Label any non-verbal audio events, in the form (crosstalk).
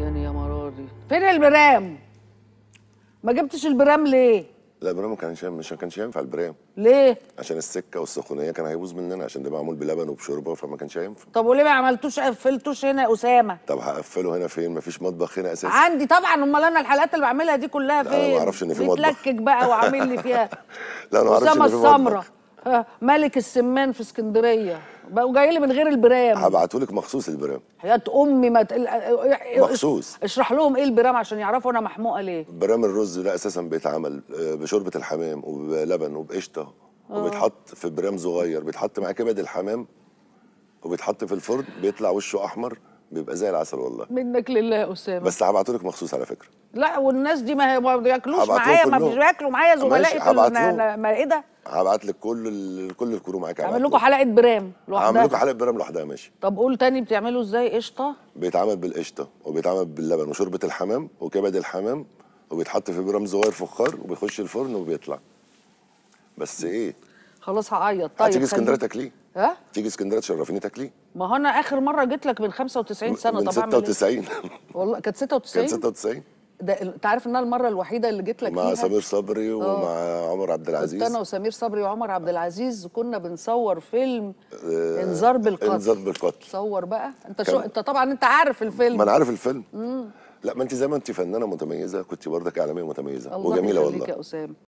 يعني يا مراري فين البرام؟ ما جبتش البرام ليه؟ لا البرام ما كانش مش ما كانش ينفع البرام ليه؟ عشان السكه والسخونيه كان هيبوظ مننا عشان ده معمول بلبن وبشوربه فما كانش هينفع طب وليه ما عملتوش قفلتوش هنا اسامه؟ طب هقفله هنا فين؟ ما فيش مطبخ هنا اساسا عندي طبعا امال انا الحلقات اللي بعملها دي كلها فين؟ انا ما اعرفش ان في مطبخ بيتلكك بقى وعامل لي فيها (laughs) لا انا ما اعرفش ان في مطبخ اسامه آه، ملك السمان في اسكندريه وجاي لي من غير البرام هبعتهولك مخصوص البرام حياه امي ما تقل... اه، اه، مخصوص اشرح لهم ايه البرام عشان يعرفوا انا محموقه ليه برام الرز ده اساسا بيتعمل بشوربه الحمام وبلبن وبقشطه وبيتحط في برام صغير بيتحط معاه كبد الحمام وبيتحط في الفرن بيطلع وشه احمر بيبقى زي العسل والله منك لله يا اسامه بس هبعته لك مخصوص على فكره لا والناس دي ما بياكلوش معايا ما بياكلوا معايا زملائي في المائده إيه ده هبعت لك كل ال... كل الكرو معاك هعمل لكم حلقه برام لوحدها هعمل لكم حلقه برام لوحدها ماشي طب قول تاني بتعملوا ازاي قشطه بيتعمل بالقشطه وبيتعمل باللبن وشوربه الحمام وكبد الحمام وبيتحط في برام صغير فخار وبيخش الفرن وبيطلع بس ايه خلاص هعيط طيب هتيجي اسكندريه تاكليه ها تيجي اسكندريه تشرفيني تاكليه ما هو انا اخر مره جيت لك من 95 سنه من طبعا 96 والله كانت 96 كانت 96 ده انت عارف ان المره الوحيده اللي جيت لك مع فيها سمير صبري آه. ومع أوه. عمر عبد العزيز كنت انا وسمير صبري وعمر عبد العزيز كنا بنصور فيلم آه انذار بالقتل انذار بالقتل صور بقى انت شو انت طبعا انت عارف الفيلم ما انا عارف الفيلم مم. لا ما انت زي ما انت فنانه متميزه كنت برضك اعلاميه متميزه وجميله والله الله يا اسامه